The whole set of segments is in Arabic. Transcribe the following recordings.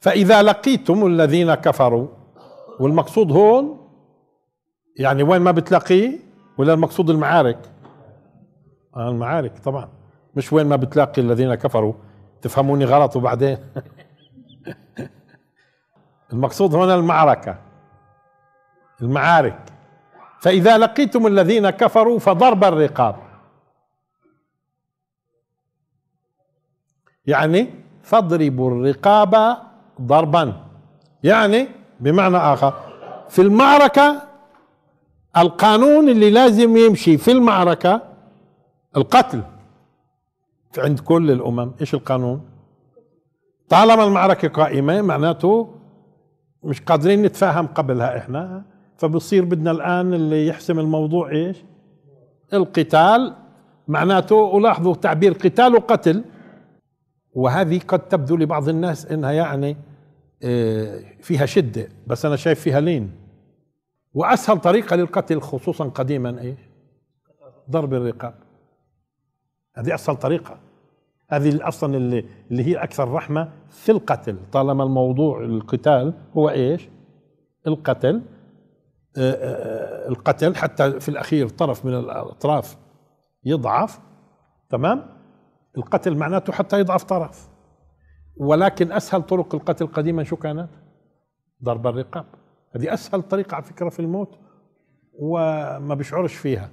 فإذا لقيتم الذين كفروا والمقصود هون يعني وين ما بتلاقيه ولا المقصود المعارك آه، المعارك طبعا مش وين ما بتلاقي الذين كفروا تفهموني غلط وبعدين المقصود هنا المعركة المعارك فإذا لقيتم الذين كفروا فضرب الرقاب يعني فاضربوا الرقاب ضربا يعني بمعنى آخر في المعركة القانون اللي لازم يمشي في المعركة القتل عند كل الأمم إيش القانون طالما المعركة قائمة معناته مش قادرين نتفاهم قبلها إحنا فبصير بدنا الآن اللي يحسم الموضوع إيش القتال معناته ولاحظوا تعبير قتال وقتل وهذه قد تبدو لبعض الناس إنها يعني آه، فيها شدة بس أنا شايف فيها لين وأسهل طريقة للقتل خصوصا قديما إيش ضرب الرقاب هذه أسهل طريقة هذه أصلا اللي, اللي هي أكثر رحمة في القتل طالما الموضوع القتال هو إيش القتل آه، آه، القتل حتى في الأخير طرف من الأطراف يضعف تمام القتل معناته حتى يضعف طرف ولكن اسهل طرق القتل قديما شو كانت؟ ضرب الرقاب هذه اسهل طريقه على فكره في الموت وما بيشعرش فيها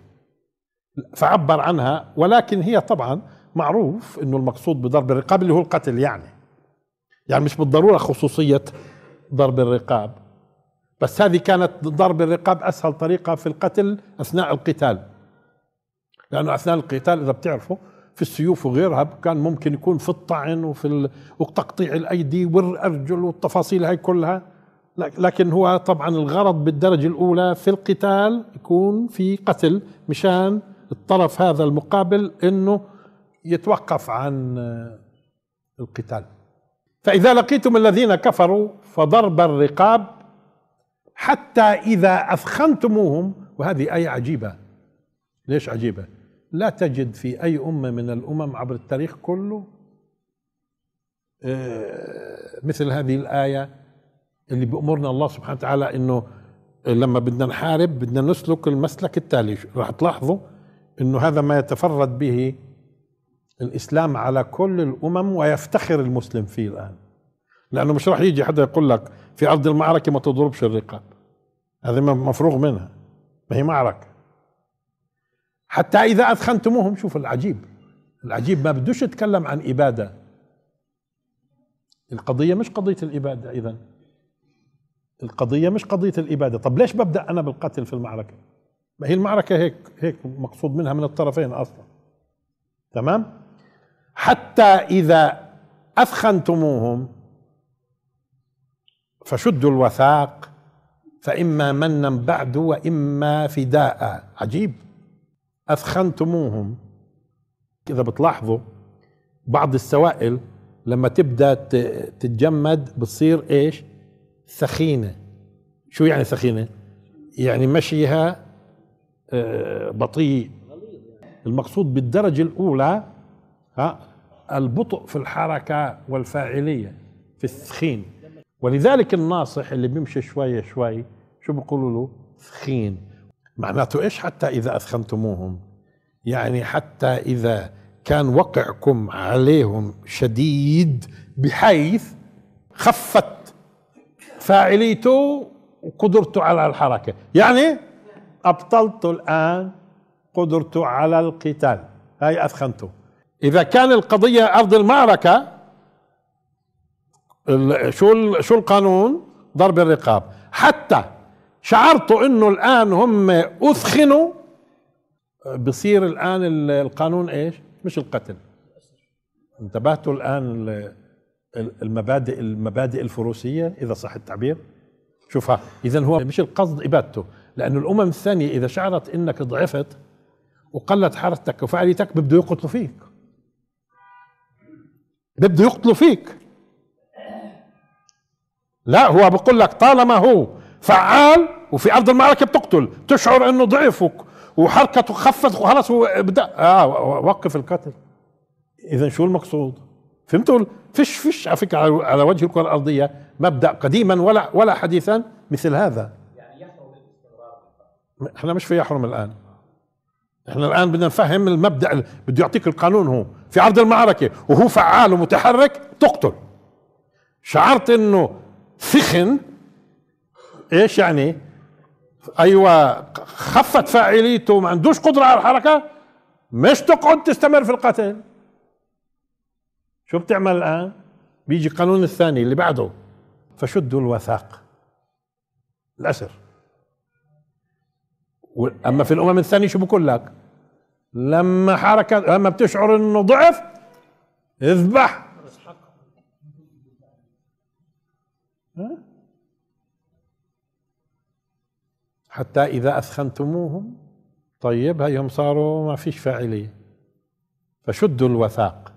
فعبر عنها ولكن هي طبعا معروف انه المقصود بضرب الرقاب اللي هو القتل يعني يعني مش بالضروره خصوصيه ضرب الرقاب بس هذه كانت ضرب الرقاب اسهل طريقه في القتل اثناء القتال لانه اثناء القتال اذا بتعرفوا في السيوف وغيرها كان ممكن يكون في الطعن وفي وتقطيع الايدي والارجل والتفاصيل هاي كلها لكن هو طبعا الغرض بالدرجه الاولى في القتال يكون في قتل مشان الطرف هذا المقابل انه يتوقف عن القتال فاذا لقيتم الذين كفروا فضرب الرقاب حتى اذا اثخنتموهم وهذه ايه عجيبه ليش عجيبه لا تجد في أي أمة من الأمم عبر التاريخ كله آه، مثل هذه الآية اللي بأمرنا الله سبحانه وتعالى إنه لما بدنا نحارب بدنا نسلك المسلك التالي راح تلاحظوا إنه هذا ما يتفرد به الإسلام على كل الأمم ويفتخر المسلم فيه الآن لأنه مش راح يجي حدا يقول لك في أرض المعركة ما تضربش الرقاب هذه مفروغ منها ما هي معركة حتى إذا أثخنتموهم شوف العجيب العجيب ما بدوش يتكلم عن إبادة القضية مش قضية الإبادة إذا القضية مش قضية الإبادة طب ليش ببدأ أنا بالقتل في المعركة ما هي المعركة هيك هيك مقصود منها من الطرفين أصلا تمام حتى إذا أثخنتموهم فشدوا الوثاق فإما منا بعد وإما فداء عجيب أثخنتموهم إذا بتلاحظوا بعض السوائل لما تبدأ تتجمد بتصير إيش ثخينة شو يعني ثخينة يعني مشيها آه، بطيء المقصود بالدرجة الأولى ها البطء في الحركة والفاعلية في الثخين ولذلك الناصح اللي بيمشي شوية شوي شو بيقولوا له ثخين معناته ايش حتى اذا اثخنتموهم يعني حتى اذا كان وقعكم عليهم شديد بحيث خفت فاعليته وقدرته على الحركه يعني ابطلت الان قدرته على القتال هاي اثخنته اذا كان القضيه ارض المعركه شو شو القانون ضرب الرقاب حتى شعرتوا انه الان هم اثخنوا بصير الان القانون ايش مش القتل انتبهتوا الان المبادئ المبادئ الفروسيه اذا صح التعبير شوفها اذا هو مش القصد ابادته لانه الامم الثانيه اذا شعرت انك ضعفت وقلت حركتك وفعاليتك بده يقتلوا فيك بده يقتلوا فيك لا هو بقول لك طالما هو فعال وفي ارض المعركه بتقتل تشعر انه ضعفك وحركته خفت وخلص وبدا اه وقف القتل اذا شو المقصود فهمتوا فيش فيش على فكره على وجه الكره الارضيه مبدا قديما ولا ولا حديثا مثل هذا يعني يحرم احنا مش في يحرم الان احنا الان بدنا نفهم المبدا بده يعطيك القانون هو في عرض المعركه وهو فعال ومتحرك تقتل شعرت انه سخن ايش يعني ايوه خفت فاعليته ما عندوش قدره على الحركه مش تقعد تستمر في القتل شو بتعمل الان بيجي القانون الثاني اللي بعده فشدوا الوثاق الاسر اما في الامم الثانيه شو بقول لك لما حركه لما بتشعر انه ضعف اذبح حتى إذا أثخنتموهم طيب هيهم صاروا ما فيش فاعلية فشدوا الوثاق